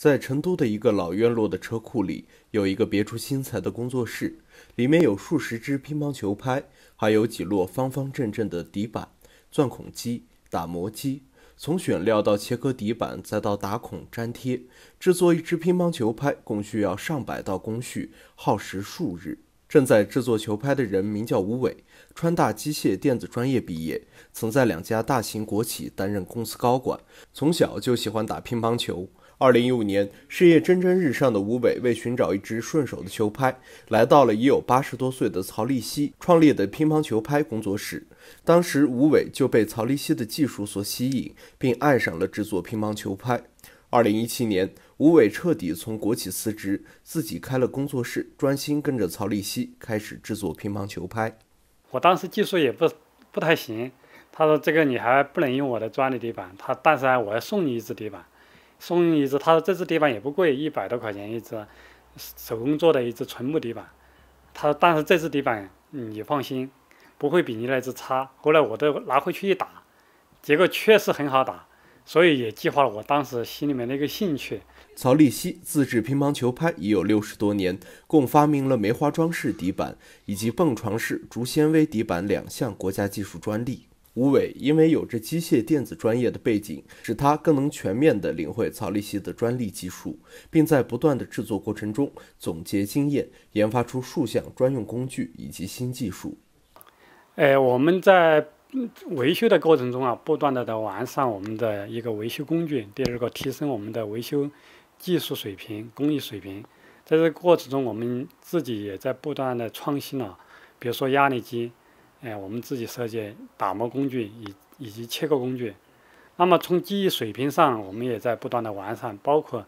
在成都的一个老院落的车库里，有一个别出心裁的工作室，里面有数十支乒乓球拍，还有几摞方方正正的底板、钻孔机、打磨机。从选料到切割底板，再到打孔粘贴，制作一支乒乓球拍共需要上百道工序，耗时数日。正在制作球拍的人名叫吴伟，川大机械电子专业毕业，曾在两家大型国企担任公司高管。从小就喜欢打乒乓球。2015年，事业蒸蒸日上的吴伟为寻找一支顺手的球拍，来到了已有八十多岁的曹立西创立的乒乓球拍工作室。当时，吴伟就被曹立西的技术所吸引，并爱上了制作乒乓球拍。2017年。吴伟彻底从国企辞职，自己开了工作室，专心跟着曹立西开始制作乒乓球拍。我当时技术也不不太行，他说这个你还不能用我的专利底板，他但是啊我要送你一只底板，送你一只。他说这只底板也不贵，一百多块钱一只，手工做的一只纯木底板。他说但是这只底板你放心，不会比你那只差。后来我都拿回去一打，结果确实很好打。所以也激发了我当时心里面的一个兴趣。曹立西自制乒乓球拍已有六十多年，共发明了梅花装饰底板以及蹦床式竹纤维底板两项国家技术专利。吴伟因为有着机械电子专业的背景，使他更能全面地领会曹立西的专利技术，并在不断的制作过程中总结经验，研发出数项专用工具以及新技术。哎，我们在。维修的过程中啊，不断的在完善我们的一个维修工具，第二个提升我们的维修技术水平、工艺水平。在这个过程中，我们自己也在不断的创新了，比如说压力机，哎，我们自己设计打磨工具以以及切割工具。那么从技艺水平上，我们也在不断的完善，包括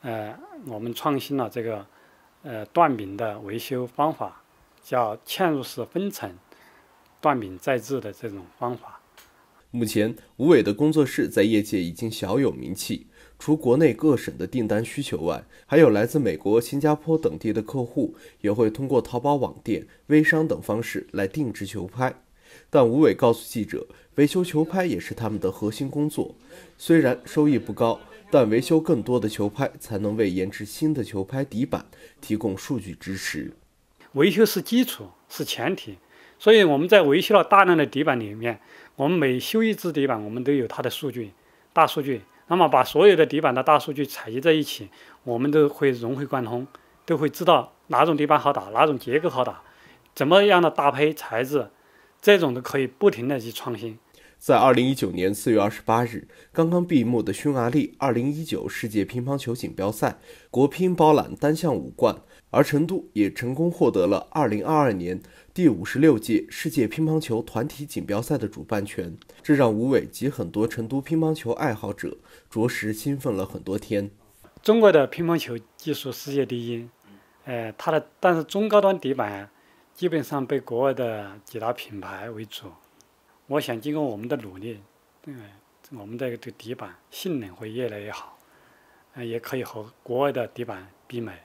呃，我们创新了这个呃断柄的维修方法，叫嵌入式分层。断柄在制的这种方法。目前，吴伟的工作室在业界已经小有名气，除国内各省的订单需求外，还有来自美国、新加坡等地的客户也会通过淘宝网店、微商等方式来定制球拍。但吴伟告诉记者，维修球拍也是他们的核心工作。虽然收益不高，但维修更多的球拍才能为研制新的球拍底板提供数据支持。维修是基础，是前提。所以我们在维修了大量的底板里面，我们每修一只底板，我们都有它的数据、大数据。那么把所有的底板的大数据采集在一起，我们都会融会贯通，都会知道哪种底板好打，哪种结构好打，怎么样的搭配材质，这种都可以不停的去创新。在二零一九年四月二十八日，刚刚闭幕的匈牙利二零一九世界乒乓球锦标赛，国乒包揽单项五冠，而成都也成功获得了二零二二年第五十六届世界乒乓球团体锦标赛的主办权，这让吴伟及很多成都乒乓球爱好者着实兴奋了很多天。中国的乒乓球技术世界第一，呃，它的但是中高端底板基本上被国外的几大品牌为主。我想经过我们的努力，嗯，我们的这底板性能会越来越好，嗯，也可以和国外的底板媲美。